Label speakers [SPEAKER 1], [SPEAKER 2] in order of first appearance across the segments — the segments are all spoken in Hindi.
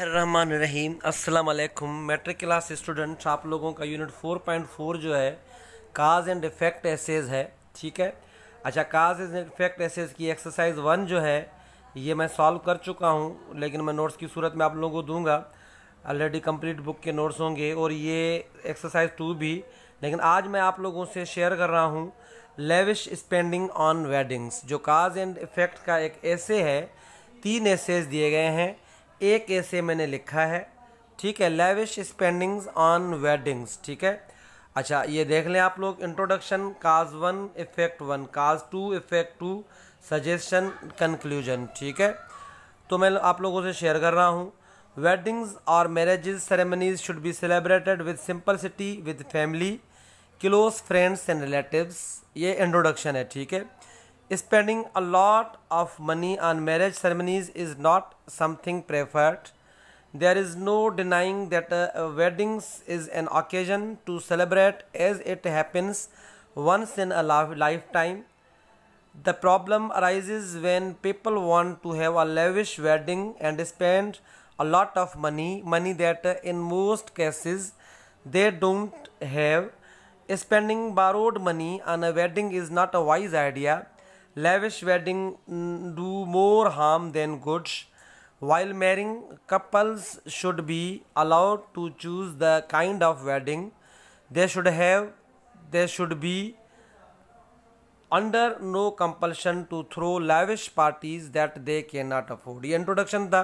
[SPEAKER 1] रहमान रहीम अस्सलाम वालेकुम मैट्रिक क्लास स्टूडेंट्स आप लोगों का यूनिट 4.4 जो है काज एंड इफेक्ट एसेज है ठीक है अच्छा काज एंड इफेक्ट एसेज की एक्सरसाइज वन जो है ये मैं सॉल्व कर चुका हूँ लेकिन मैं नोट्स की सूरत में आप लोगों को दूंगा ऑलरेडी कंप्लीट बुक के नोट्स होंगे और ये एक्सरसाइज टू भी लेकिन आज मैं आप लोगों से शेयर कर रहा हूँ लेविश स्पेंडिंग ऑन वेडिंग्स जो काज एंड इफेक्ट का एक ऐसे है तीन एसेज दिए गए हैं एक ऐसे मैंने लिखा है ठीक है लेविश स्पेंडिंग्स ऑन वेडिंग्स ठीक है अच्छा ये देख लें आप लोग introduction cause one effect one cause two effect two suggestion conclusion ठीक है तो मैं आप लोगों से शेयर कर रहा हूँ वेडिंग्स और marriages ceremonies should be celebrated with simplicity with family close friends and relatives ये इंट्रोडक्शन है ठीक है Spending a lot of money on marriage ceremonies is not something preferred. There is no denying that uh, weddings is an occasion to celebrate as it happens once in a lifetime. The problem arises when people want to have a lavish wedding and spend a lot of money, money that uh, in most cases they don't have. Spending borrowed money on a wedding is not a wise idea. Lavish wedding do more harm than goods while marrying couples should be allowed to choose the kind of wedding they should have they should be under no compulsion to throw lavish parties that they can not afford ये इंट्रोडक्शन था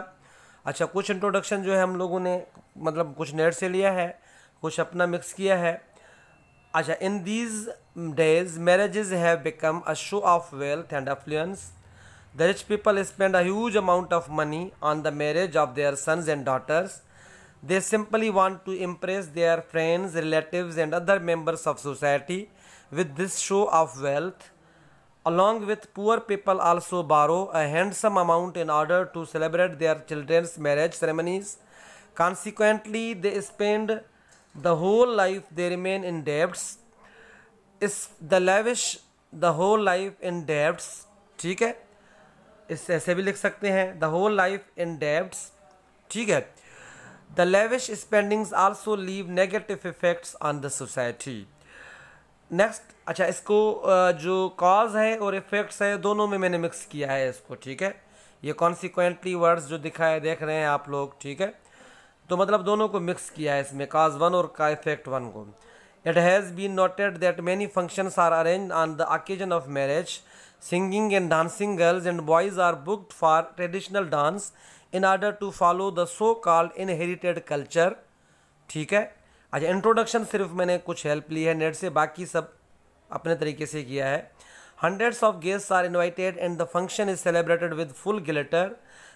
[SPEAKER 1] अच्छा कुछ इंट्रोडक्शन जो है हम लोगों ने मतलब कुछ नेट से लिया है कुछ अपना मिक्स किया है Asha, in these days, marriages have become a show of wealth and affluence. The rich people spend a huge amount of money on the marriage of their sons and daughters. They simply want to impress their friends, relatives, and other members of society with this show of wealth. Along with poor people also borrow a handsome amount in order to celebrate their children's marriage ceremonies. Consequently, they spend the whole life they remain in डेब्ट is the lavish the whole life in debts ठीक है इस ऐसे भी लिख सकते हैं the whole life in debts ठीक है the lavish spendings also leave negative effects on the society next अच्छा इसको जो कॉज है और इफेक्ट्स है दोनों में मैंने मिक्स किया है इसको ठीक है ये कॉन्सिक्वेंटली वर्ड्स जो दिखाए देख रहे हैं आप लोग ठीक है तो मतलब दोनों को मिक्स किया है इसमें काज वन और का इफेक्ट वन को it has been noted that many functions are arrange on the occasion of marriage singing and dancing girls and boys are booked for traditional dance in order to follow the so called inherited culture ठीक है अच्छा इंट्रोडक्शन सिर्फ मैंने कुछ हेल्प ली है नेट से बाकी सब अपने तरीके से किया है hundreds of guests are invited and the function is celebrated with full glitter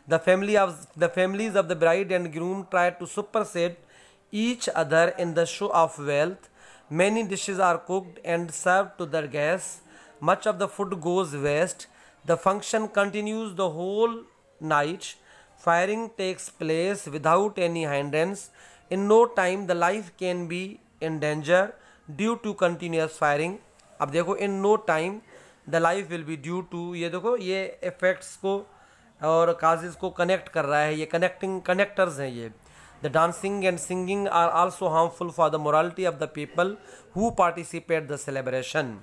[SPEAKER 1] The, family of, the families of the bride and groom try to supersede each other in the show of wealth. Many dishes are cooked and served to their guests. Much of the food goes waste. The function continues the whole night. Firing takes place without any hindrance. In no time, the life can be in danger due to continuous firing. अब देखो no time, the life will be due to ये ये देखो effects को और काजिज़ को कनेक्ट कर रहा है ये कनेक्टिंग कनेक्टर्स हैं ये the dancing and singing are also harmful for the morality of the people who participate the celebration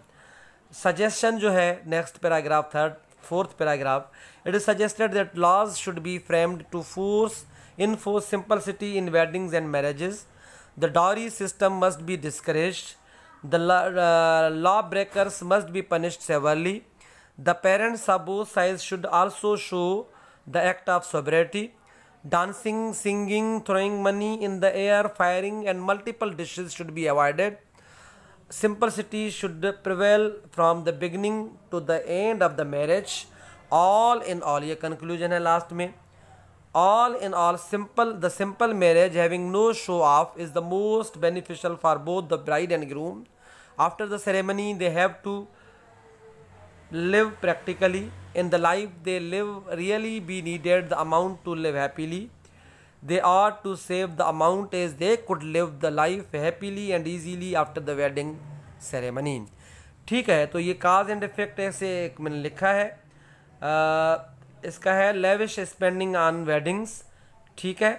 [SPEAKER 1] suggestion जो है next paragraph third fourth paragraph it is suggested that laws should be framed to force in force simplicity in weddings and marriages the dowry system must be discourage the law breakers must be punished severely The parents of both sides should also show the act of sobriety. Dancing, singing, throwing money in the air, firing, and multiple dishes should be avoided. Simplicity should prevail from the beginning to the end of the marriage. All in all, your conclusion है last me. All in all, simple the simple marriage having no show off is the most beneficial for both the bride and groom. After the ceremony, they have to live practically in the life they live really be needed the amount to live happily they are to save the amount as they could live the life happily and easily after the wedding ceremony ठीक है तो ये काज एंड इफेक्ट ऐसे एक मैंने लिखा है आ, इसका है लेविश स्पेंडिंग ऑन वेडिंग्स ठीक है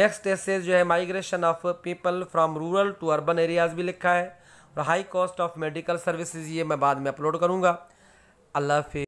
[SPEAKER 1] नेक्स्ट ऐसे जो है migration of people from rural to urban areas भी लिखा है और high cost of medical services ये मैं बाद में अपलोड करूँगा আল্লাহ হাফিজ